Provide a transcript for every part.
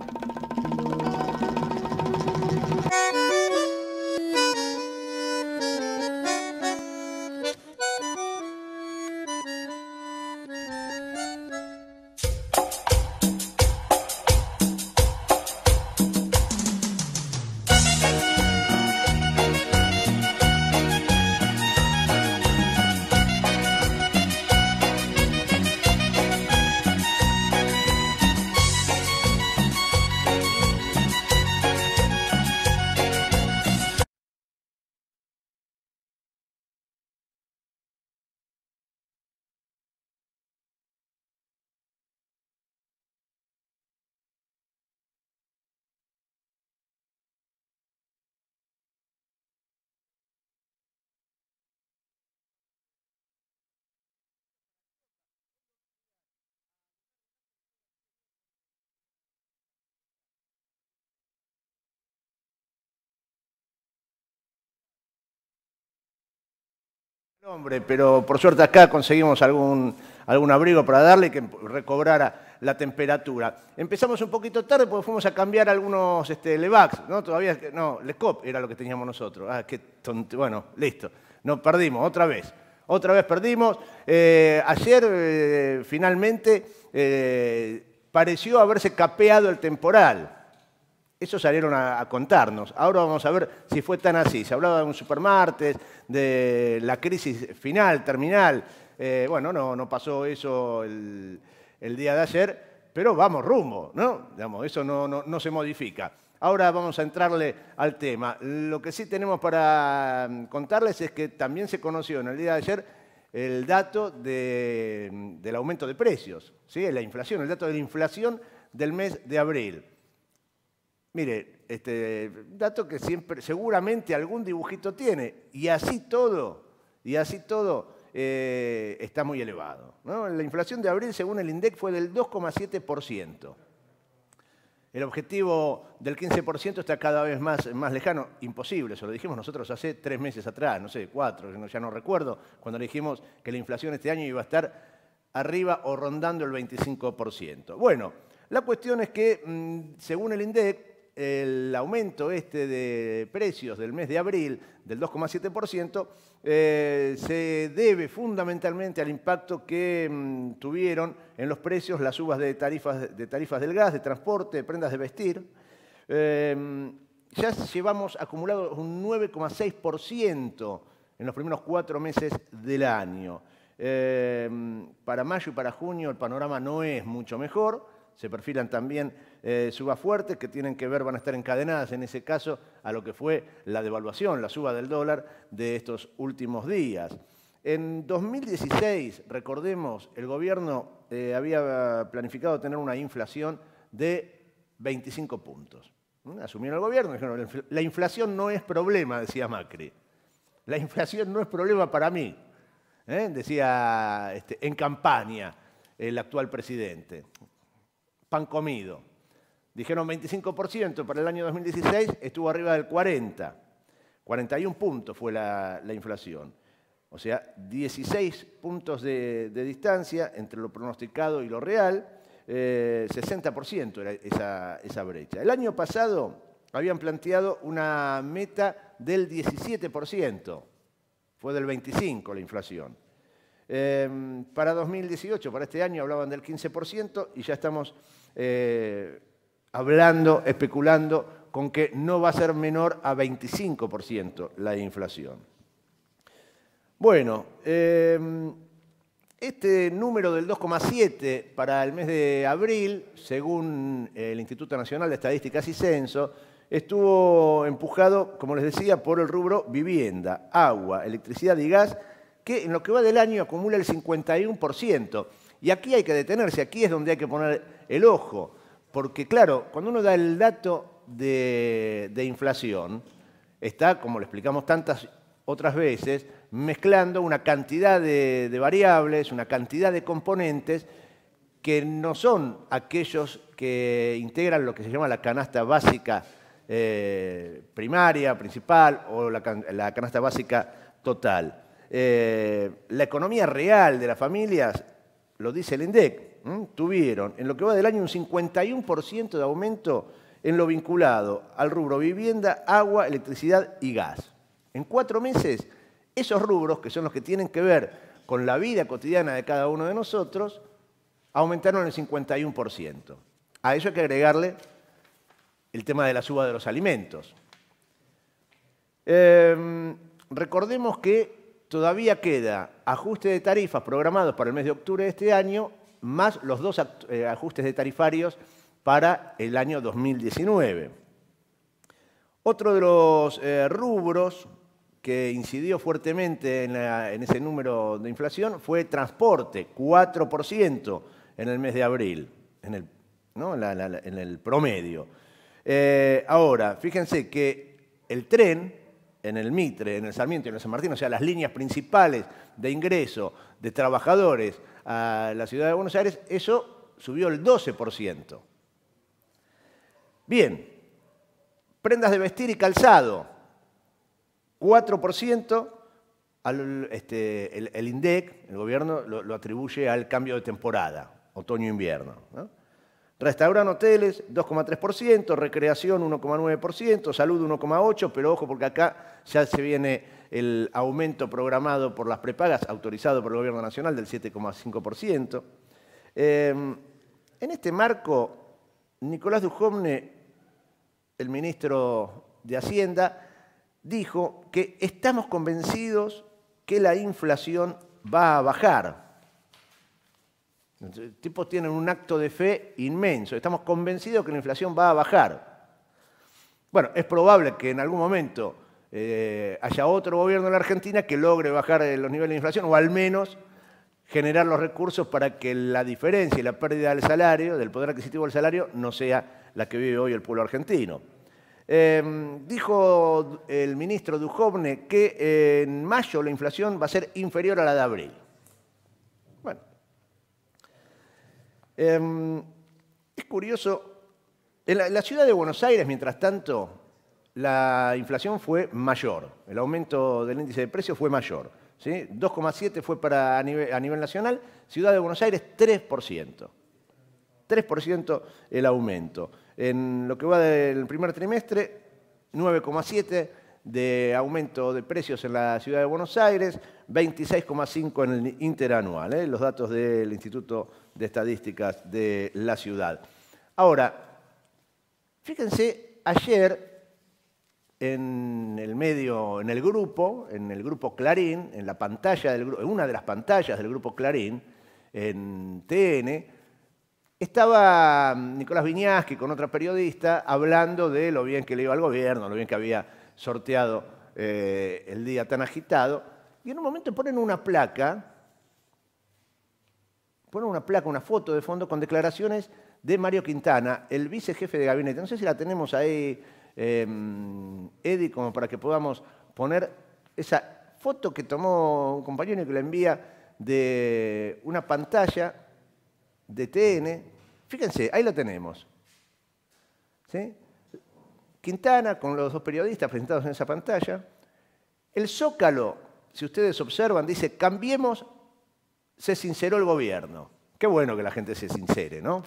Thank you Hombre, pero por suerte acá conseguimos algún, algún abrigo para darle que recobrara la temperatura. Empezamos un poquito tarde porque fuimos a cambiar algunos este, Levax, ¿no? Todavía, no, Lecop era lo que teníamos nosotros. Ah, qué tonto. Bueno, listo. Nos perdimos, otra vez. Otra vez perdimos. Eh, ayer, eh, finalmente, eh, pareció haberse capeado el temporal. Eso salieron a, contarnos. Ahora vamos a ver si fue tan así. Se hablaba de un supermartes, de la crisis final, terminal. Eh, bueno, no, pasó eso el, día de ayer, pero vamos rumbo, ¿no? Digamos, eso no, se modifica. Ahora vamos a entrarle al tema. Lo que sí tenemos para mm, contarles es que también se conoció en el día de ayer el dato mm, del aumento de precios, ¿sí? la inflación, el dato de la inflación del mes de abril. Mire, este dato que siempre, seguramente algún dibujito tiene, y así todo, y así todo eh, está muy elevado. La inflación de abril, según el INDEC, fue del 2,7%. El objetivo del 15% está cada vez más, más lejano, imposible, eso lo dijimos nosotros hace tres meses atrás, no sé, cuatro, ya no recuerdo, cuando dijimos que la inflación este año iba a estar arriba o rondando el 25%. Bueno, la cuestión es que, mm, según el INDEC, el aumento este de precios del mes de abril del 2,7% eh, se debe fundamentalmente al impacto que mm, tuvieron en los precios las subas de tarifas, de tarifas del gas, de transporte, de prendas de vestir. Em, ya llevamos acumulado un 9,6% en los primeros cuatro meses del año. Em, para mayo y para junio el panorama no es mucho mejor se perfilan también eh, subas fuertes que tienen que ver, van a estar encadenadas en ese caso a lo que fue la devaluación, la suba del dólar de estos últimos días. En 2016, recordemos, el gobierno eh, había planificado tener una inflación de 25 puntos. Mm, asumieron el gobierno, dijeron, la inflación no es problema, decía Macri. La inflación no es problema para mí, ¿eh? decía este, en campaña el actual presidente pan comido. Dijeron 25%, para el año 2016 estuvo arriba del 40. 41 puntos fue la, inflación. O sea, 16 puntos de, distancia entre lo pronosticado y lo real, 60% eh, era esa, brecha. El año pasado habían planteado una meta del 17%, fue del 25% la inflación. Eh, para 2018, para este año, hablaban del 15% y ya estamos eh, hablando, especulando con que no va a ser menor a 25% la inflación. Bueno, eh, este número del 2,7 para el mes de abril, según el Instituto Nacional de Estadísticas y Censo, estuvo empujado, como les decía, por el rubro vivienda, agua, electricidad y gas, que en lo que va del año acumula el 51%. Y aquí hay que detenerse, aquí es donde hay que poner el ojo, porque claro, cuando uno da el dato de, inflación, está, como lo explicamos tantas otras veces, mezclando una cantidad de, variables, una cantidad de componentes que no son aquellos que integran lo que se llama la canasta básica eh, primaria, principal o la, canasta básica total. Eh, la economía real de las familias lo dice el INDEC, tuvieron en lo que va del año un 51% de aumento en lo vinculado al rubro vivienda, agua, electricidad y gas. En cuatro meses, esos rubros, que son los que tienen que ver con la vida cotidiana de cada uno de nosotros, aumentaron el 51%. A eso hay que agregarle el tema de la suba de los alimentos. Em, recordemos que todavía queda ajuste de tarifas programados para el mes de octubre de este año, más los dos eh, ajustes de tarifarios para el año 2019. Otro de los eh, rubros que incidió fuertemente en, ese número de inflación fue transporte, 4% en el mes de abril, en el, promedio. Eh, ahora, fíjense que el tren en el Mitre, en el Sarmiento y en el San Martín, o sea, las líneas principales de ingreso de trabajadores a la ciudad de Buenos Aires, eso subió el 12%. Bien, prendas de vestir y calzado, 4%. Este, el, INDEC, el gobierno, lo, lo, atribuye al cambio de temporada, otoño-invierno. ¿no? Restauran hoteles, 2,3%, recreación, 1,9%, salud, 1,8%, pero ojo porque acá ya se viene el aumento programado por las prepagas, autorizado por el Gobierno Nacional, del 7,5%. Em, en este marco, Nicolás Dujomne, el ministro de Hacienda, dijo que estamos convencidos que la inflación va a bajar. Los tipos tienen un acto de fe inmenso. Estamos convencidos que la inflación va a bajar. Bueno, es probable que en algún momento eh, haya otro gobierno en la Argentina que logre bajar eh, los niveles de inflación o al menos generar los recursos para que la diferencia y la pérdida del salario, del poder adquisitivo del salario, no sea la que vive hoy el pueblo argentino. Eh, dijo el ministro Dujovne que en mayo la inflación va a ser inferior a la de abril. Em, es curioso, en la, ciudad de Buenos Aires, mientras tanto, la inflación fue mayor, el aumento del índice de precios fue mayor. ¿sí? 2,7 fue para a nivel, nacional, Ciudad de Buenos Aires 3%. 3% el aumento. En lo que va del primer trimestre, 9,7 de aumento de precios en la Ciudad de Buenos Aires, 26,5 en el interanual, ¿eh? los datos del Instituto de Estadísticas de la ciudad. Ahora, fíjense, ayer en el medio, en el grupo, en el grupo Clarín, en la pantalla del en una de las pantallas del grupo Clarín, en TN, estaba Nicolás Viñaski con otra periodista hablando de lo bien que le iba al gobierno, lo bien que había sorteado eh, el día tan agitado. Y en un momento ponen una placa, ponen una placa, una foto de fondo con declaraciones de Mario Quintana, el vicejefe de gabinete. No sé si la tenemos ahí, eh, em, Eddie, como para que podamos poner esa foto que tomó un compañero y que le envía de una pantalla de TN. Fíjense, ahí la tenemos. Quintana con los dos periodistas presentados en esa pantalla. El Zócalo si ustedes observan, dice, cambiemos, se sinceró el gobierno. Qué bueno que la gente se sincere, ¿no?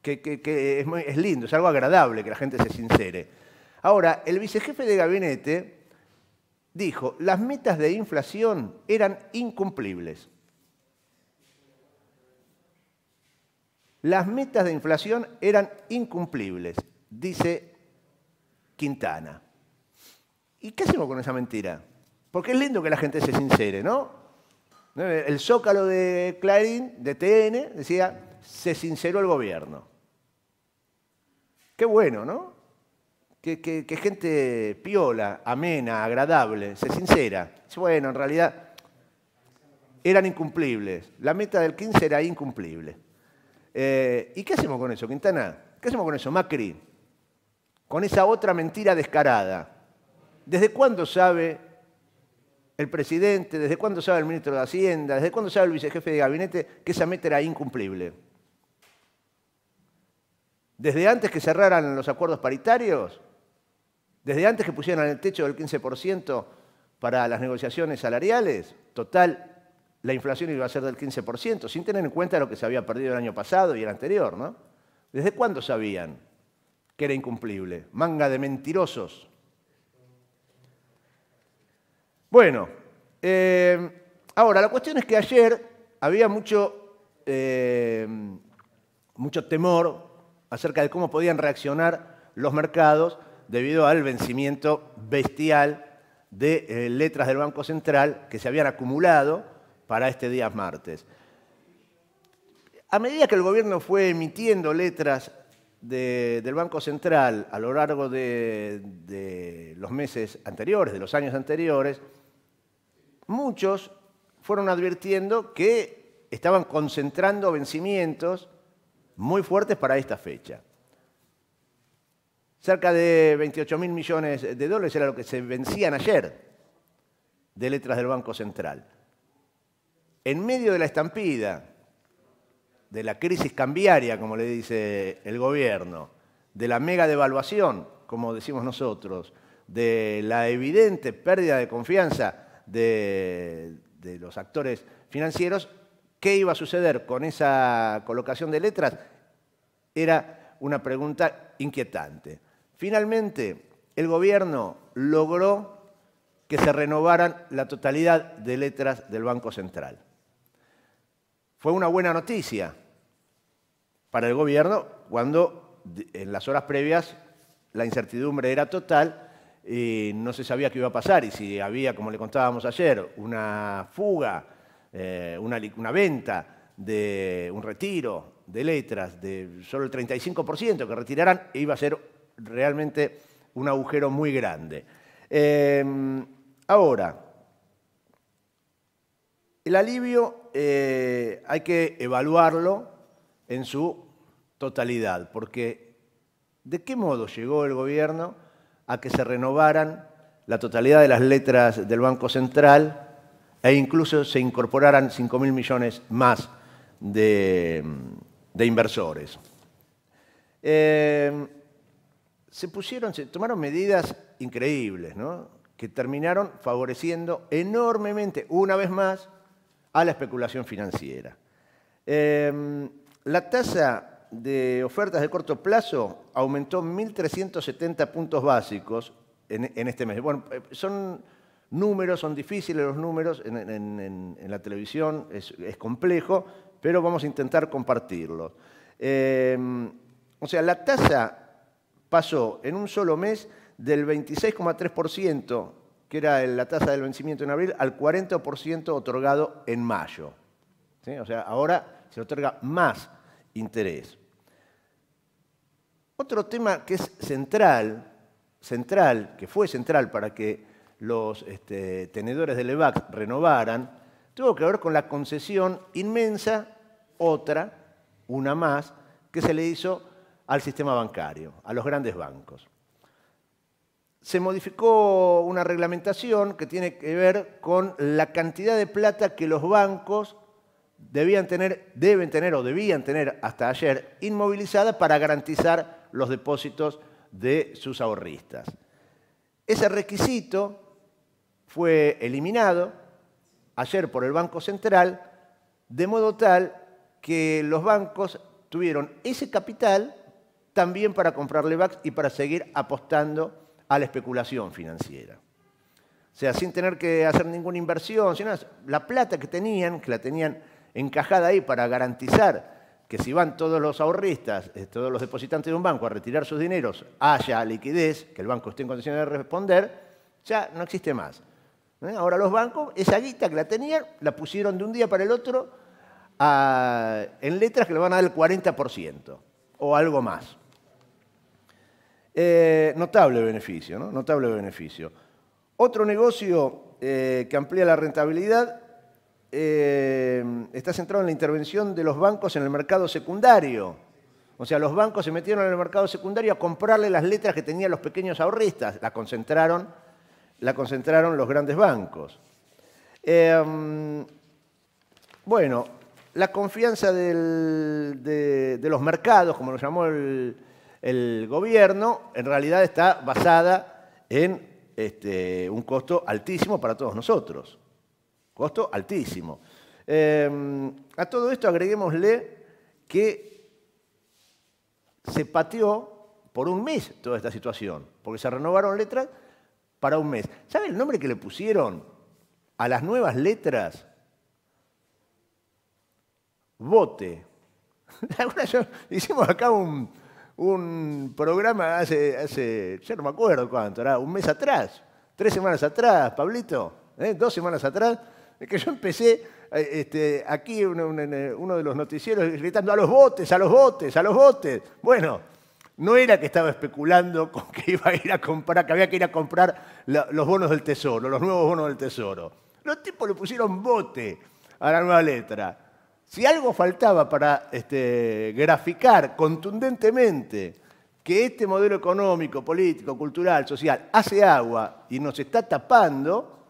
Que, es, lindo, es algo agradable que la gente se sincere. Ahora, el vicejefe de gabinete dijo, las metas de inflación eran incumplibles. Las metas de inflación eran incumplibles, dice Quintana. ¿Y qué hacemos con esa mentira? Porque es lindo que la gente se sincere, ¿no? El zócalo de Clarín, de TN, decía, se sinceró el gobierno. Qué bueno, ¿no? Que, gente piola, amena, agradable, se sincera. Bueno, en realidad eran incumplibles. La meta del 15 era incumplible. Eh, ¿Y qué hacemos con eso, Quintana? ¿Qué hacemos con eso, Macri? Con esa otra mentira descarada. ¿Desde cuándo sabe el presidente, desde cuándo sabe el ministro de Hacienda, desde cuándo sabe el vicejefe de gabinete que esa meta era incumplible. Desde antes que cerraran los acuerdos paritarios, desde antes que pusieran el techo del 15% para las negociaciones salariales, total, la inflación iba a ser del 15%, sin tener en cuenta lo que se había perdido el año pasado y el anterior, ¿no? ¿Desde cuándo sabían que era incumplible? Manga de mentirosos. Bueno, eh, ahora la cuestión es que ayer había mucho, eh, mucho temor acerca de cómo podían reaccionar los mercados debido al vencimiento bestial de eh, letras del Banco Central que se habían acumulado para este día martes. A medida que el gobierno fue emitiendo letras del Banco Central a lo largo de los meses anteriores, de los años anteriores, muchos fueron advirtiendo que estaban concentrando vencimientos muy fuertes para esta fecha. Cerca de 28 mil millones de dólares era lo que se vencían ayer de letras del Banco Central. En medio de la estampida, de la crisis cambiaria, como le dice el gobierno, de la mega devaluación, como decimos nosotros, de la evidente pérdida de confianza de, los actores financieros, qué iba a suceder con esa colocación de letras era una pregunta inquietante. Finalmente, el gobierno logró que se renovaran la totalidad de letras del Banco Central. Fue una buena noticia para el gobierno cuando en las horas previas la incertidumbre era total y no se sabía qué iba a pasar y si había, como le contábamos ayer, una fuga, eh, una, venta, de un retiro de letras de solo el 35% que retiraran, iba a ser realmente un agujero muy grande. Em, ahora, el alivio eh, hay que evaluarlo en su totalidad, porque ¿de qué modo llegó el gobierno a que se renovaran la totalidad de las letras del Banco Central e incluso se incorporaran 5.000 millones más de, inversores. Eh, se pusieron, se tomaron medidas increíbles, que terminaron favoreciendo enormemente, una vez más, a la especulación financiera. Eh, la tasa de ofertas de corto plazo aumentó 1.370 puntos básicos en, este mes. Bueno, eh, son números, son difíciles los números en, la televisión, es, complejo, pero vamos a intentar compartirlos. Eh, o sea, la tasa pasó en un solo mes del 26,3%, que era la tasa del vencimiento en abril, al 40% otorgado en mayo. O sea, ahora se otorga más interés. Otro tema que es central, central, que fue central para que los este, tenedores del EVAC renovaran, tuvo que ver con la concesión inmensa, otra, una más, que se le hizo al sistema bancario, a los grandes bancos. Se modificó una reglamentación que tiene que ver con la cantidad de plata que los bancos debían tener, deben tener o debían tener hasta ayer inmovilizada para garantizar los depósitos de sus ahorristas. Ese requisito fue eliminado ayer por el Banco Central, de modo tal que los bancos tuvieron ese capital también para comprarle Vax y para seguir apostando a la especulación financiera. O sea, sin tener que hacer ninguna inversión, sino la plata que tenían, que la tenían encajada ahí para garantizar que si van todos los ahorristas, eh, todos los depositantes de un banco a retirar sus dineros, haya liquidez, que el banco esté en condiciones de responder, ya no existe más. ¿Eh? Ahora los bancos, esa guita que la tenían, la pusieron de un día para el otro en letras que le van a dar el 40% o algo más. Eh, notable beneficio, ¿no? Notable beneficio. Otro negocio que amplía la rentabilidad eh, está centrado en la intervención de los bancos en el mercado secundario. O sea, los bancos se metieron en el mercado secundario a comprarle las letras que tenían los pequeños ahorristas. La concentraron, la concentraron los grandes bancos. Em, bueno, la confianza de, los mercados, como lo llamó el, gobierno, en realidad está basada en este, un costo altísimo para todos nosotros. Costo altísimo. Em, a todo esto agreguémosle que se pateó por un mes toda esta situación, porque se renovaron letras para un mes. ¿Sabe el nombre que le pusieron a las nuevas letras? Bote. hicimos acá un, programa hace, hace, ya no me acuerdo cuánto, era un mes atrás, tres semanas atrás, Pablito, ¿eh? dos semanas atrás, es que yo empecé eh, este, aquí uno, uno de los noticieros gritando a los botes, a los botes, a los botes. Bueno, no era que estaba especulando con que iba a ir a comprar, que había que ir a comprar los bonos del tesoro, los nuevos bonos del tesoro. Los tipos le pusieron bote a la nueva letra. Si algo faltaba para este, graficar contundentemente que este modelo económico, político, cultural, social hace agua y nos está tapando,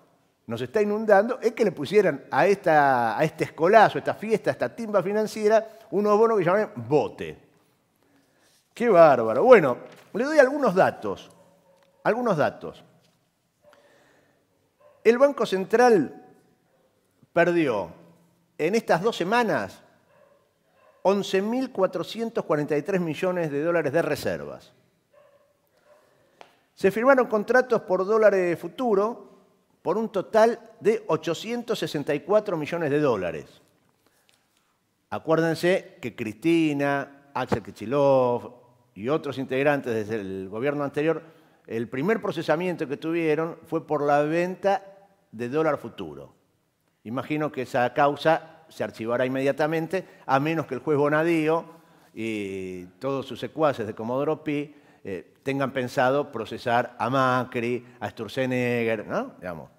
nos está inundando, es que le pusieran a, esta, a este escolazo, a esta fiesta, a esta timba financiera, unos bonos que llaman bote. Qué bárbaro. Bueno, le doy algunos datos. Algunos datos. El Banco Central perdió en estas dos semanas 11.443 millones de dólares de reservas. Se firmaron contratos por dólares futuro por un total de 864 millones de dólares. Acuérdense que Cristina, Axel Kichilov y otros integrantes desde el gobierno anterior, el primer procesamiento que tuvieron fue por la venta de dólar futuro. Imagino que esa causa se archivará inmediatamente, a menos que el juez Bonadío y todos sus secuaces de Comodoro Pi eh, tengan pensado procesar a Macri, a Sturzenegger, ¿no? Digamos,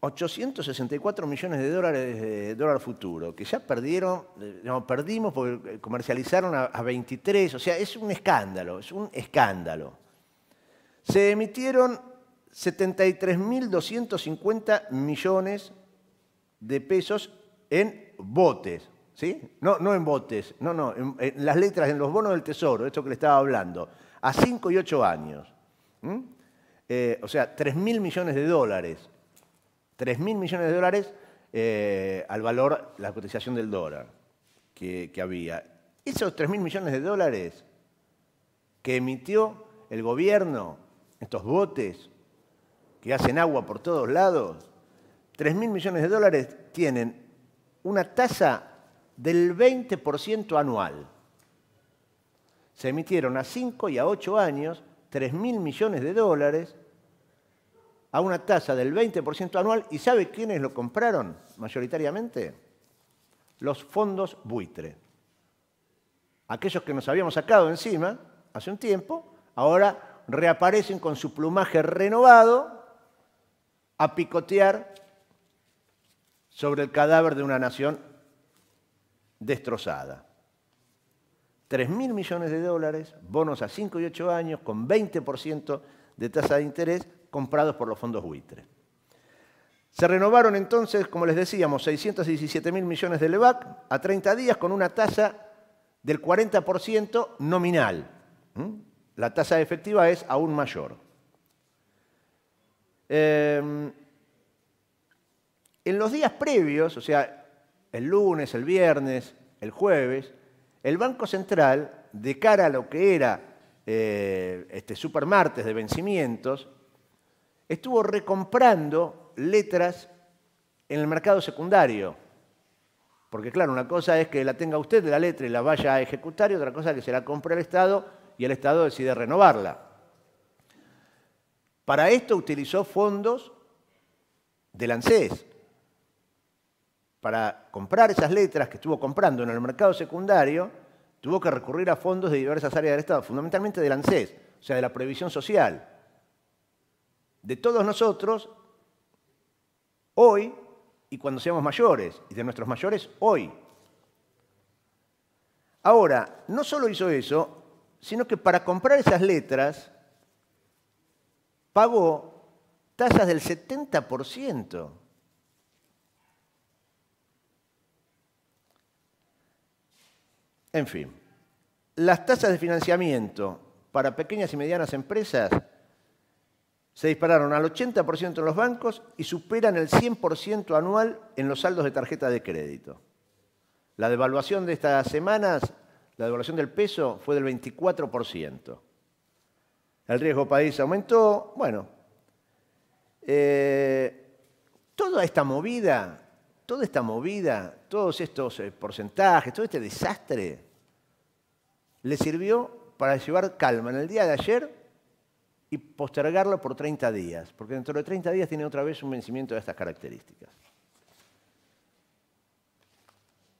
864 em, millones de dólares de dólar futuro, que ya perdieron, eh, perdimos porque eh, comercializaron a, 23, o sea, es un escándalo, es un escándalo. Se emitieron 73.250 millones de pesos en botes, ¿sí? No, no en botes, no, no, en, las letras, en los bonos del tesoro, esto que le estaba hablando, a 5 y 8 años. Eh, o sea, 3.000 mil millones de dólares. 3 mil millones de dólares eh, al valor, la cotización del dólar que, había. Esos 3.000 mil millones de dólares que emitió el gobierno, estos botes que hacen agua por todos lados, 3 mil millones de dólares tienen una tasa del 20% anual. Se emitieron a 5 y a 8 años 3 mil millones de dólares a una tasa del 20% anual. ¿Y sabe quiénes lo compraron mayoritariamente? Los fondos buitre. Aquellos que nos habíamos sacado encima hace un tiempo, ahora reaparecen con su plumaje renovado a picotear sobre el cadáver de una nación destrozada. 3.000 mil millones de dólares, bonos a 5 y 8 años, con 20% de tasa de interés, comprados por los fondos buitres. Se renovaron entonces, como les decíamos, 617 mil millones de LEVAC a 30 días con una tasa del 40% nominal. La tasa efectiva es aún mayor. Em, en los días previos, o sea, el lunes, el viernes, el jueves, el Banco Central, de cara a lo que era eh, este supermartes de vencimientos, estuvo recomprando letras en el mercado secundario. Porque claro, una cosa es que la tenga usted de la letra y la vaya a ejecutar y otra cosa es que se la compre el Estado y el Estado decide renovarla. Para esto utilizó fondos del ANSES, para comprar esas letras que estuvo comprando en el mercado secundario, tuvo que recurrir a fondos de diversas áreas del Estado, fundamentalmente del ANSES, o sea, de la previsión social. De todos nosotros, hoy y cuando seamos mayores, y de nuestros mayores, hoy. Ahora, no solo hizo eso, sino que para comprar esas letras pagó tasas del 70%. En fin, las tasas de financiamiento para pequeñas y medianas empresas se dispararon al 80% en los bancos y superan el 100% anual en los saldos de tarjeta de crédito. La devaluación de estas semanas, la devaluación del peso fue del 24%. El riesgo país aumentó. Bueno, eh, toda esta movida, toda esta movida, todos estos eh, porcentajes, todo este desastre, le sirvió para llevar calma en el día de ayer y postergarlo por 30 días, porque dentro de 30 días tiene otra vez un vencimiento de estas características.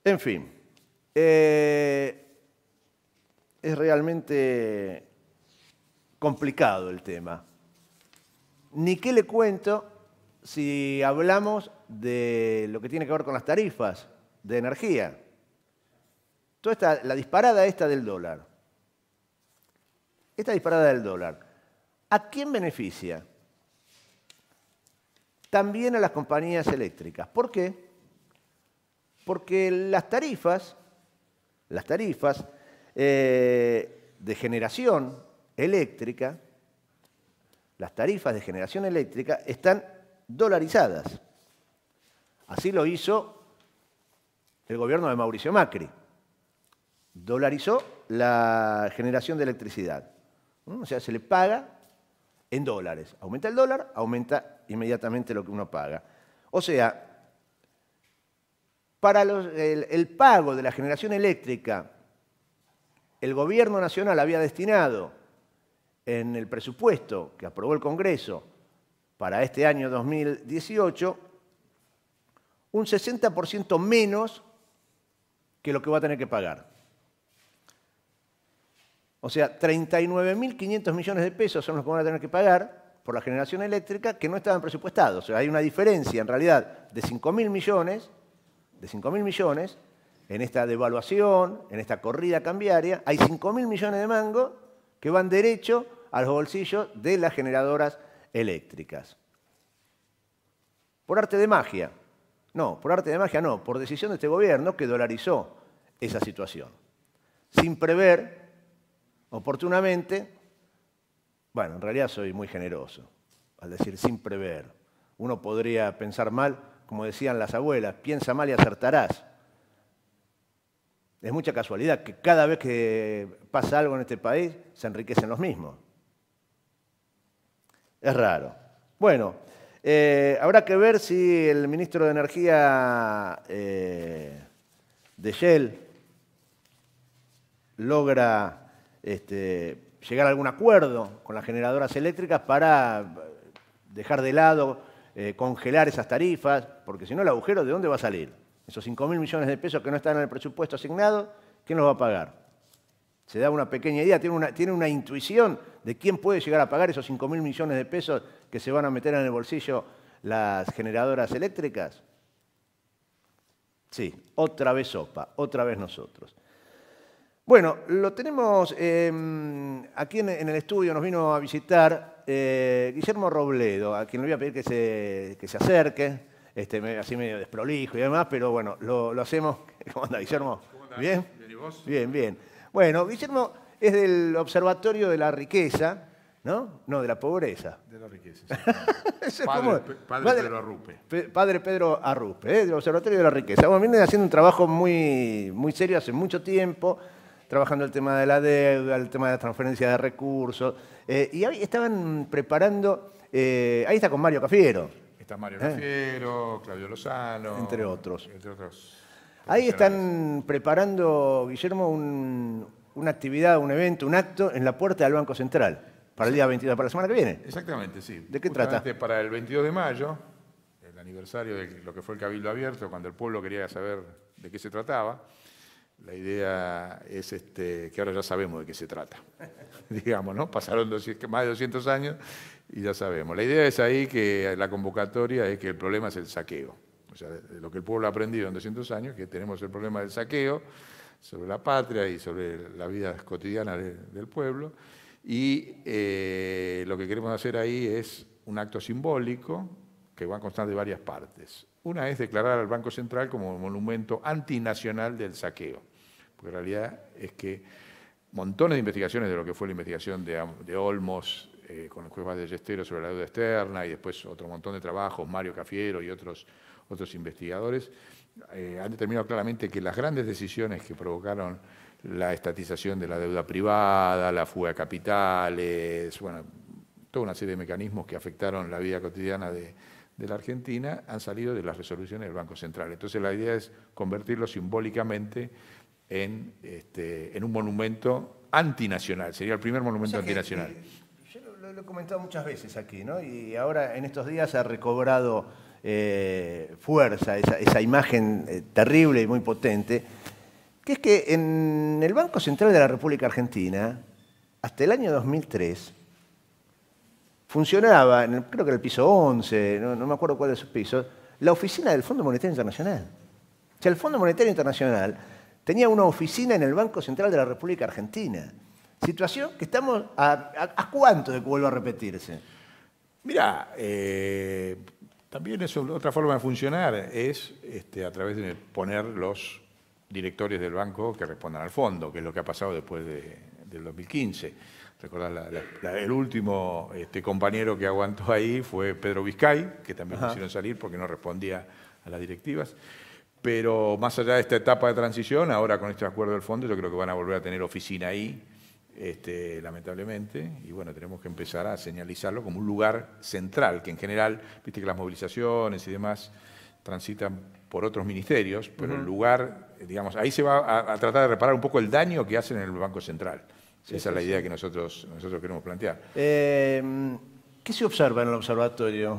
En fin, eh, es realmente complicado el tema. Ni qué le cuento si hablamos de lo que tiene que ver con las tarifas de energía. Entonces la disparada esta del dólar, esta disparada del dólar, ¿a quién beneficia? También a las compañías eléctricas. ¿Por qué? Porque las tarifas, las tarifas eh, de generación eléctrica, las tarifas de generación eléctrica están dolarizadas. Así lo hizo el gobierno de Mauricio Macri dolarizó la generación de electricidad. ¿Mm? O sea, se le paga en dólares. Aumenta el dólar, aumenta inmediatamente lo que uno paga. O sea, para el, el pago de la generación eléctrica, el gobierno nacional había destinado en el presupuesto que aprobó el Congreso para este año 2018 un 60% menos que lo que va a tener que pagar. O sea, 39.500 millones de pesos son los que van a tener que pagar por la generación eléctrica que no estaban presupuestados. O sea, hay una diferencia en realidad de 5.000 millones, de 5.000 millones en esta devaluación, en esta corrida cambiaria, hay 5.000 millones de mango que van derecho a los bolsillos de las generadoras eléctricas. Por arte de magia. No, por arte de magia no, por decisión de este gobierno que dolarizó esa situación, sin prever oportunamente, bueno, en realidad soy muy generoso, al decir sin prever. Uno podría pensar mal, como decían las abuelas, piensa mal y acertarás. Es mucha casualidad que cada vez que pasa algo en este país se enriquecen los mismos. Es raro. Bueno, eh, habrá que ver si el ministro de Energía eh, de Shell logra este, llegar a algún acuerdo con las generadoras eléctricas para eh, dejar de lado, eh, congelar esas tarifas, porque si no el agujero de dónde va a salir. Esos 5.000 millones de pesos que no están en el presupuesto asignado, ¿quién los va a pagar? Se da una pequeña idea, tiene una, intuición de quién puede llegar a pagar esos 5.000 millones de pesos que se van a meter en el bolsillo las generadoras eléctricas. Sí, otra vez sopa, otra vez nosotros. Bueno, lo tenemos em, aquí en, el estudio, nos vino a visitar eh, Guillermo Robledo, a quien le voy a pedir que se, acerque, este, así medio desprolijo y demás, pero bueno, lo, hacemos. ¿Cómo anda, Guillermo? ¿Cómo ¿Bien? ¿Bien y vos? Bien, bien. Bueno, Guillermo es del Observatorio de la Riqueza, ¿no? No, de la pobreza. De la riqueza. Sí, padre, Pedro Arrupe. padre Pedro Arrupe, ¿eh? del Observatorio de la Riqueza. Bueno, viene haciendo un trabajo muy, muy serio hace mucho tiempo trabajando el tema de la deuda, el tema de la transferencia de recursos. Eh, y ahí estaban preparando, eh, ahí está con Mario Cafiero. Está Mario eh. Cafiero, Claudio Lozano. Entre otros. Entre otros ahí están preparando, Guillermo, una actividad, un evento, un acto en la puerta del Banco Central para el día 22, para la semana que viene. Exactamente, sí. ¿De qué trata? Para el 22 de mayo, el aniversario de lo que fue el Cabildo Abierto, cuando el pueblo quería saber de qué se trataba. La idea es este, que ahora ya sabemos de qué se trata. Digamos, ¿no? Pasaron más de 200 años y ya sabemos. La idea es ahí que la convocatoria es que el problema es el saqueo. O sea, lo que el pueblo ha aprendido en 200 años, es que tenemos el problema del saqueo sobre la patria y sobre la vida cotidiana del pueblo. Y eh, lo que queremos hacer ahí es un acto simbólico que van constar de varias partes. Una es declarar al Banco Central como monumento antinacional del saqueo, porque en realidad es que montones de investigaciones de lo que fue la investigación de, Olmos eh, con el juez Vaz sobre la deuda externa y después otro montón de trabajos, Mario Cafiero y otros, otros investigadores, eh, han determinado claramente que las grandes decisiones que provocaron la estatización de la deuda privada, la fuga de capitales, bueno, toda una serie de mecanismos que afectaron la vida cotidiana de, de la Argentina han salido de las resoluciones del Banco Central. Entonces la idea es convertirlo simbólicamente en, este, un monumento antinacional, sería el primer monumento antinacional. Eh, yo lo, he comentado muchas veces aquí, ¿no? Y ahora en estos días ha recobrado eh, fuerza esa, imagen eh, terrible y muy potente, que es que en el Banco Central de la República Argentina, hasta el año 2003, funcionaba, creo que era el piso 11, no, me acuerdo cuál de esos pisos, la oficina del Fondo Monetario Internacional. O sea, el Fondo Monetario Internacional tenía una oficina en el Banco Central de la República Argentina. Situación que estamos a, cuánto de que vuelva a repetirse. Mira, eh, también es otra forma de funcionar es este, a través de poner los directores del banco que respondan al fondo, que es lo que ha pasado después del 2015. Recordar el último este, compañero que aguantó ahí fue Pedro Vizcay, que también quisieron salir porque no respondía a las directivas. Pero más allá de esta etapa de transición, ahora con este acuerdo del fondo, yo creo que van a volver a tener oficina ahí, este, lamentablemente, y bueno, tenemos que empezar a señalizarlo como un lugar central, que en general, viste que las movilizaciones y demás transitan por otros ministerios, pero el lugar, digamos, ahí se va a, tratar de reparar un poco el daño que hacen en el Banco Central. Esa es la idea que nosotros, nosotros queremos plantear. Em, ¿Qué se observa en el observatorio?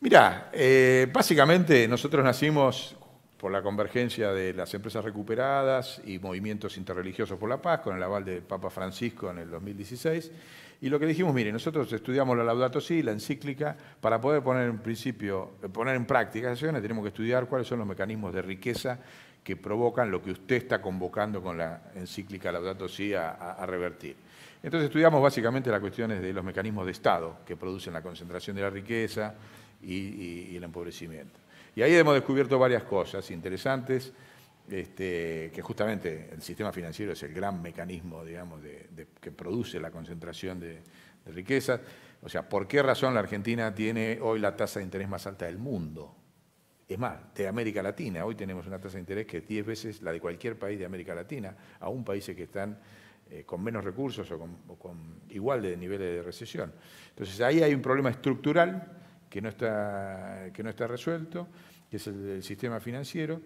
Mirá, eh, básicamente nosotros nacimos por la convergencia de las empresas recuperadas y movimientos interreligiosos por la paz, con el aval del Papa Francisco en el 2016. Y lo que dijimos, mire, nosotros estudiamos la Laudato Si, la encíclica, para poder poner en principio, eh, poner en práctica esas acciones, tenemos que estudiar cuáles son los mecanismos de riqueza que provocan lo que usted está convocando con la encíclica Laudato Si a, a, revertir. Entonces estudiamos básicamente las cuestiones de los mecanismos de Estado que producen la concentración de la riqueza y, el empobrecimiento. Y ahí hemos descubierto varias cosas interesantes, este, que justamente el sistema financiero es el gran mecanismo, digamos, que produce la concentración de, de riqueza. O sea, ¿por qué razón la Argentina tiene hoy la tasa de interés más alta del mundo? Es más, de América Latina, hoy tenemos una tasa de interés que es 10 veces la de cualquier país de América Latina, aún países que están eh, con menos recursos o con, igual de niveles de recesión. Entonces ahí hay un problema estructural que no está, que no está resuelto, que es el del sistema financiero.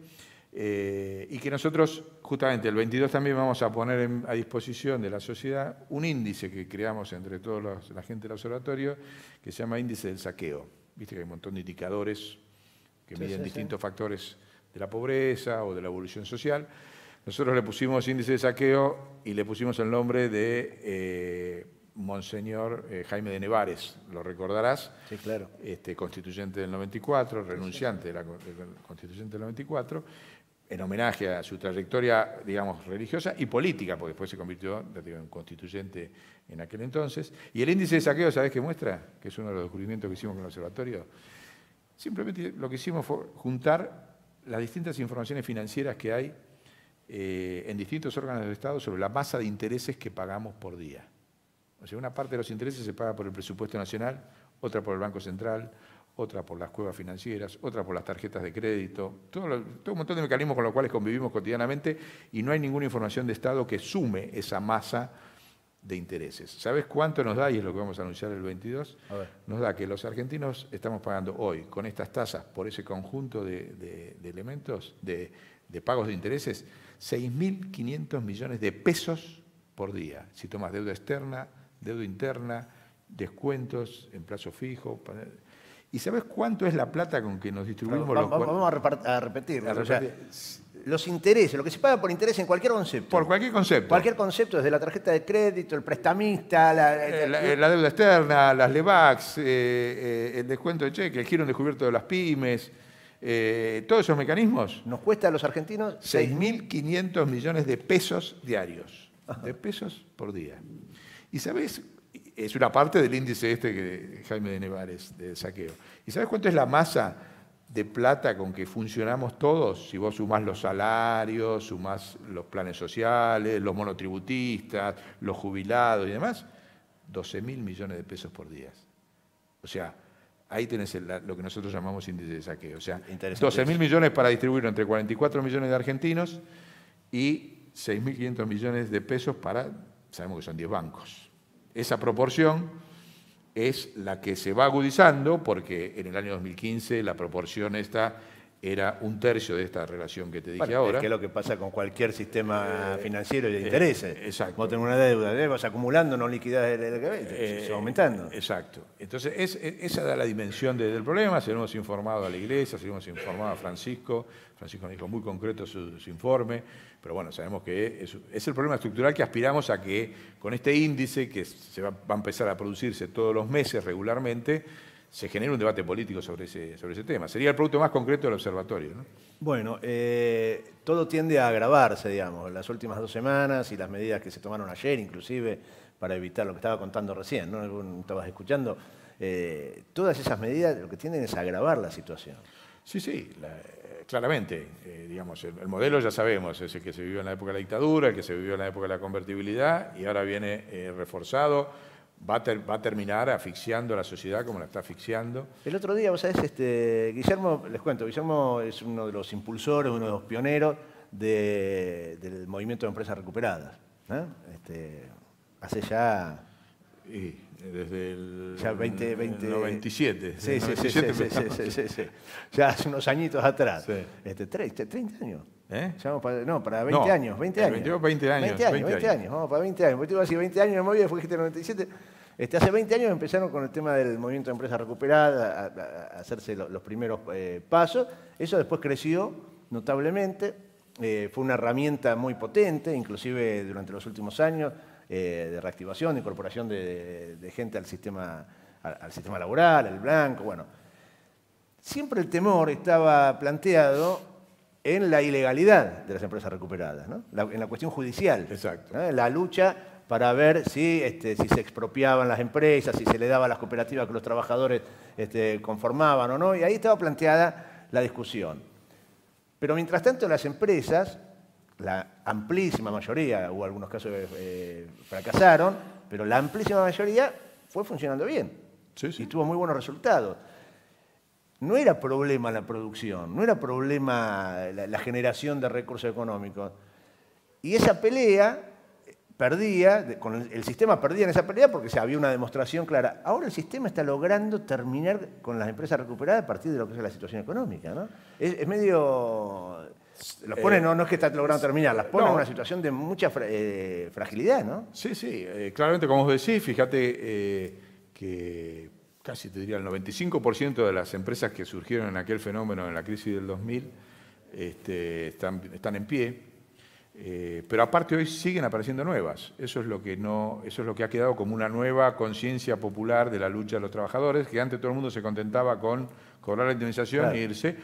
Eh, y que nosotros, justamente el 22 también vamos a poner a disposición de la sociedad un índice que creamos entre todos la gente del observatorio, que se llama índice del saqueo. Viste que hay un montón de indicadores que miden distintos factores de la pobreza o de la evolución social. Nosotros le pusimos índice de saqueo y le pusimos el nombre de eh, Monseñor eh, Jaime de Nevares, lo recordarás. claro. Este, constituyente del 94, renunciante de la, constituyente del 94, en homenaje a su trayectoria, digamos, religiosa y política, porque después se convirtió en constituyente en aquel entonces. Y el índice de saqueo, sabes qué muestra? Que es uno de los descubrimientos que hicimos con el observatorio Simplemente lo que hicimos fue juntar las distintas informaciones financieras que hay eh, en distintos órganos del Estado sobre la masa de intereses que pagamos por día. O sea, una parte de los intereses se paga por el presupuesto nacional, otra por el Banco Central, otra por las cuevas financieras, otra por las tarjetas de crédito, todo, todo, un montón de mecanismos con los cuales convivimos cotidianamente y no hay ninguna información de Estado que sume esa masa de intereses. ¿Sabes cuánto nos da? Y es lo que vamos a anunciar el 22. Nos da que los argentinos estamos pagando hoy, con estas tasas, por ese conjunto de, elementos, de, pagos de intereses, 6.500 millones de pesos por día. Si tomas deuda externa, deuda interna, descuentos en plazo fijo. ¿Y sabes cuánto es la plata con que nos distribuimos? los vamos, a, repetir los intereses, lo que se paga por interés en cualquier concepto. Por cualquier concepto. Cualquier concepto, desde la tarjeta de crédito, el prestamista, la, eh, eh, deuda externa, las LEVAX, eh, el descuento de cheque, el giro descubierto de las pymes, todos esos mecanismos. Nos cuesta a los argentinos 6.500 millones de pesos diarios. De pesos por día. ¿Y sabés es una parte del índice este que Jaime de Nevares de saqueo. ¿Y sabes cuánto es la masa de plata con que funcionamos todos, si vos sumás los salarios, sumás los planes sociales, los monotributistas, los jubilados y demás, 12 mil millones de pesos por día. O sea, ahí tenés lo que nosotros llamamos índice de saqueo. O sea, 12 mil millones para distribuir entre 44 millones de argentinos y 6.500 millones de pesos para, sabemos que son 10 bancos. Esa proporción es la que se va agudizando, porque en el año 2015 la proporción está era un tercio de esta relación que te dije ahora. Es que es lo que pasa con cualquier sistema eh, financiero de eh, intereses. exacto. Vos tenés una deuda, eh, vas acumulando, no liquidás el, que cabello, se aumentando. Exacto. Entonces, es, esa da la dimensión del problema. Se lo hemos informado a la iglesia, se lo hemos informado a Francisco. Francisco nos dijo muy concreto su, informe, pero bueno, sabemos que es, el problema estructural que aspiramos a que con este índice que se va a empezar a producirse todos los meses regularmente, se genera un debate político sobre ese, sobre ese tema. Sería el producto más concreto del observatorio. Bueno, eh, todo tiende a agravarse, digamos, las últimas dos semanas y las medidas que se tomaron ayer, inclusive, para evitar lo que estaba contando recién, ¿no? Estabas escuchando. Eh, todas esas medidas lo que tienden es agravar la situación. Sí, sí, eh, claramente. digamos, el, modelo ya sabemos, es el que se vivió en la época de la dictadura, el que se vivió en la época de la convertibilidad y ahora viene reforzado va a, terminar asfixiando a la sociedad como la está asfixiando. El otro día, vos sabés, este, Guillermo, les cuento, Guillermo es uno de los impulsores, uno de los pioneros del movimiento de empresas recuperadas. Este, hace ya... Eh, desde el ya 20, 97. Sí, sí, sí, sí, sí, sí, Ya hace unos añitos atrás. Este, 30 años. ¿Eh? Para, no, para 20 años, 20 años. 20 años. 20 años, 20, años. vamos para 20 años. Este, hace 20 años empezaron con el tema del movimiento de empresas recuperadas a, hacerse los primeros eh, pasos. Eso después creció notablemente. Eh, fue una herramienta muy potente, inclusive durante los últimos años, eh, de reactivación, de incorporación de, gente al sistema, al sistema laboral, al blanco, bueno. Siempre el temor estaba planteado en la ilegalidad de las empresas recuperadas, en la cuestión judicial. Exacto. La lucha para ver este, si, se expropiaban las empresas, si se le daba a las cooperativas que los trabajadores este, conformaban o no. Y ahí estaba planteada la discusión. Pero mientras tanto las empresas, la amplísima mayoría, hubo algunos casos eh, fracasaron, pero la amplísima mayoría fue funcionando bien. Y tuvo muy buenos resultados no era problema la producción, no era problema la, generación de recursos económicos. Y esa pelea perdía, el, sistema perdía en esa pelea porque se había una demostración clara. Ahora el sistema está logrando terminar con las empresas recuperadas a partir de lo que es la situación económica. ¿no? Es, medio... los pone, eh, no, no, es que está logrando terminar, las pone en una situación de mucha eh, fragilidad, ¿no? Sí, sí, eh, claramente como vos decís, fíjate que casi te diría el 95% de las empresas que surgieron en aquel fenómeno, en la crisis del 2000, este, están, en pie. Eh, pero aparte hoy siguen apareciendo nuevas. Eso es, lo que no, eso es lo que ha quedado como una nueva conciencia popular de la lucha de los trabajadores, que antes todo el mundo se contentaba con cobrar la indemnización e irse.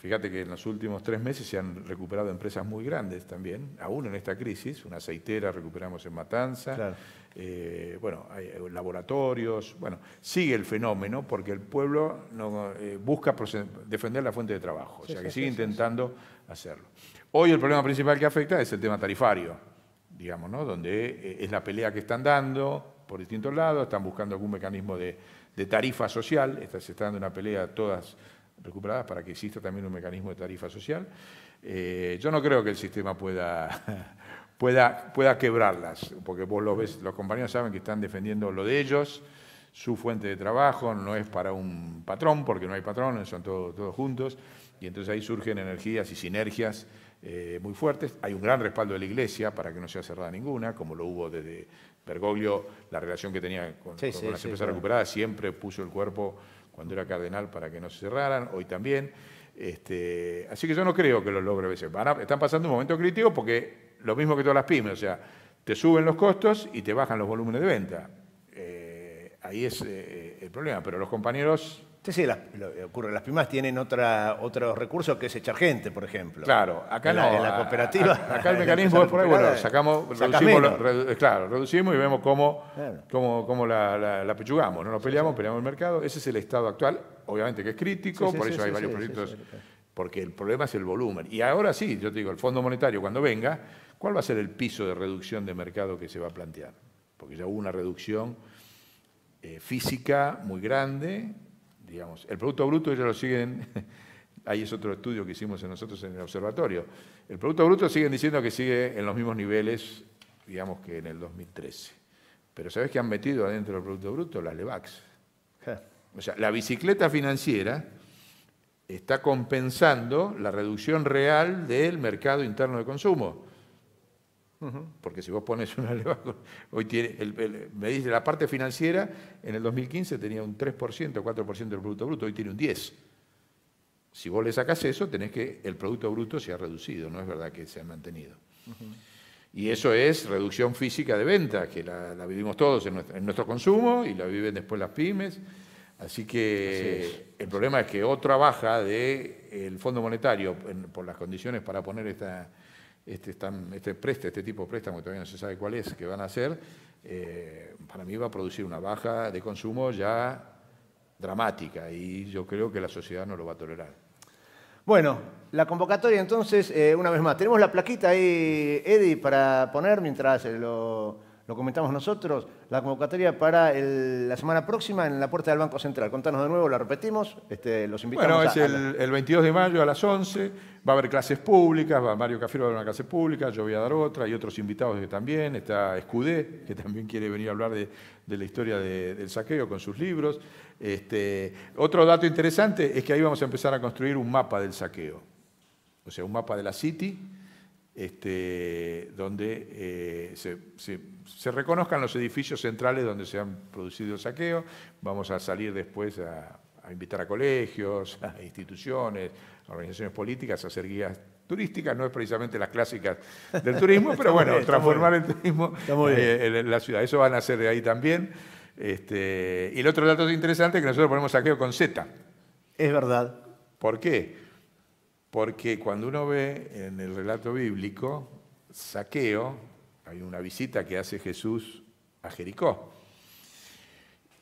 Fíjate que en los últimos tres meses se han recuperado empresas muy grandes también, aún en esta crisis. Una aceitera recuperamos en Matanza, eh, bueno, hay eh, laboratorios. Bueno, sigue el fenómeno porque el pueblo eh, busca defender la fuente de trabajo, o sea que sigue intentando hacerlo. Hoy el problema principal que afecta es el tema tarifario, digamos, ¿no? donde es la pelea que están dando por distintos lados, están buscando algún mecanismo de, tarifa social, se está dando una pelea todas para que exista también un mecanismo de tarifa social. Eh, yo no creo que el sistema pueda, pueda, pueda quebrarlas, porque vos lo ves, los compañeros saben que están defendiendo lo de ellos, su fuente de trabajo, no es para un patrón, porque no hay patrón, son todos, todos juntos, y entonces ahí surgen energías y sinergias eh, muy fuertes. Hay un gran respaldo de la Iglesia para que no sea cerrada ninguna, como lo hubo desde Bergoglio, la relación que tenía con, las empresas recuperadas, siempre puso el cuerpo cuando era cardenal para que no se cerraran, hoy también. Este, así que yo no creo que los logre a veces. están pasando un momento crítico porque lo mismo que todas las pymes, o sea, te suben los costos y te bajan los volúmenes de venta. Eh, ahí es eh, el problema, pero los compañeros Sí, sí, eh, ocurre. Las primas tienen otra, otros recursos que es echar gente, por ejemplo. Claro, acá la, no. cooperativa. acá el mecanismo es por ahí, bueno, sacamos, reducimos, eh, claro, reducimos y vemos cómo, la, pechugamos. No nos peleamos, peleamos el mercado. Ese es el estado actual, obviamente que es crítico, por eso hay varios proyectos. Porque el problema es el volumen. Y ahora sí, yo te digo, el Fondo Monetario, cuando venga, ¿cuál va a ser el piso de reducción de mercado que se va a plantear? Porque ya hubo una reducción eh, física muy grande digamos, el Producto Bruto ellos lo siguen, ahí es otro estudio que hicimos nosotros en el observatorio, el Producto Bruto siguen diciendo que sigue en los mismos niveles, digamos, que en el 2013. Pero sabes que han metido adentro del Producto Bruto? Las LEVAX. O sea, la bicicleta financiera está compensando la reducción real del mercado interno de consumo. Porque si vos pones una leva, hoy tiene, el, me dice la parte financiera, en el 2015 tenía un 3%, 4% del Producto Bruto, hoy tiene un 10%. Si vos le sacás eso, tenés que el Producto Bruto se ha reducido, no es verdad que se ha mantenido. Y eso es reducción física de ventas, que la, vivimos todos en nuestro, consumo y la viven después las pymes. Así que el problema es que otra baja del el Fondo Monetario por las condiciones para poner esta, este, este, préstamo, este tipo de préstamo que todavía no se sabe cuál es, que van a hacer, eh, para mí va a producir una baja de consumo ya dramática y yo creo que la sociedad no lo va a tolerar. Bueno, la convocatoria entonces, eh, una vez más, tenemos la plaquita ahí, Eddie, para poner mientras eh, lo lo comentamos nosotros, la convocatoria para la semana próxima en la puerta del Banco Central. Contanos de nuevo, la repetimos, este, los invitamos. Bueno, es el, 22 de mayo a las 11, va a haber clases públicas, va Mario Cafiero va a dar una clase pública, yo voy a dar otra, y otros invitados que también, está Escudé, que también quiere venir a hablar de, la historia del saqueo con sus libros. Este, otro dato interesante es que ahí vamos a empezar a construir un mapa del saqueo, o sea, un mapa de la City, este, donde eh, se, reconozcan los edificios centrales donde se han producido el saqueo. Vamos a salir después a, invitar a colegios, a instituciones, a organizaciones políticas a hacer guías turísticas, no es precisamente las clásicas del turismo, pero bueno, transformar el turismo eh, en la ciudad. Eso van a hacer ahí también. Este, y el otro dato interesante es que nosotros ponemos saqueo con Z. Es verdad. ¿Por qué? Porque cuando uno ve en el relato bíblico, saqueo, hay una visita que hace Jesús a Jericó.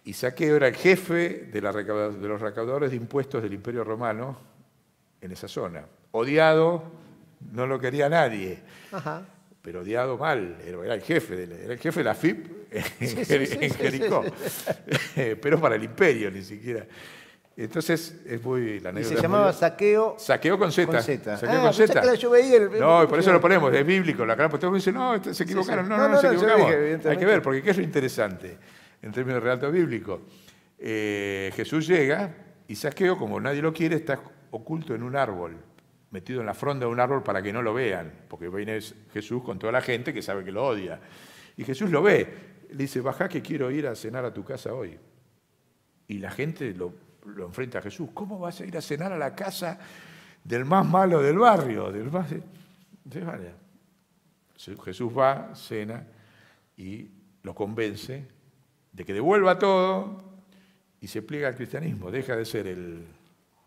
Y Saqueo era el jefe de, los recaudadores de impuestos del Imperio Romano en esa zona. Odiado, no lo quería nadie, pero odiado mal, era el jefe, de la FIP en Jericó, pero para el imperio ni siquiera entonces, es muy la Y se llamaba Saqueo. Saqueo con Z. con Z. Ah, no, por eso lo ponemos, es bíblico. La pues todo dice, no, este, se equivocaron. No, no, no, se equivocamos. Hay que ver, porque ¿qué es lo interesante en términos de relato bíblico? Eh, Jesús llega y Saqueo, como nadie lo quiere, está oculto en un árbol, metido en la fronda de un árbol para que no lo vean, porque viene Jesús con toda la gente que sabe que lo odia. Y Jesús lo ve, le dice, baja que quiero ir a cenar a tu casa hoy. Y la gente lo lo enfrenta a Jesús. ¿Cómo vas a ir a cenar a la casa del más malo del barrio? Jesús va, cena y lo convence de que devuelva todo y se pliega al cristianismo, deja de ser el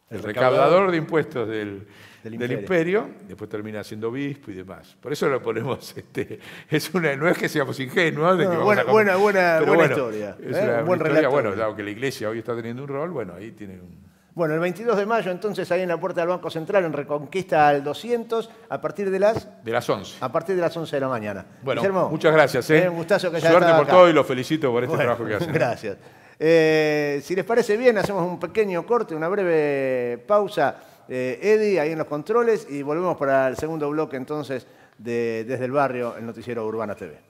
el recaudador de impuestos del, imperio. después termina siendo obispo y demás. Por eso lo ponemos, este, es una, no es que seamos ingenuos. De que buena, a buena, buena, historia. Es ¿eh? bueno, dado que la iglesia hoy está teniendo un rol, bueno, ahí tiene un... Bueno, el 22 de mayo, entonces, ahí en la puerta del Banco Central, en Reconquista al 200, a partir de las... De las 11. A partir de las 11 de la mañana. Bueno, muchas gracias. ¿eh? ¿eh? Un gustazo que Suerte por todo y los felicito por este trabajo que hacen. Gracias. Eh, si les parece bien, hacemos un pequeño corte, una breve pausa, eh, Eddie, ahí en los controles, y volvemos para el segundo bloque entonces de Desde el Barrio, el Noticiero Urbana TV.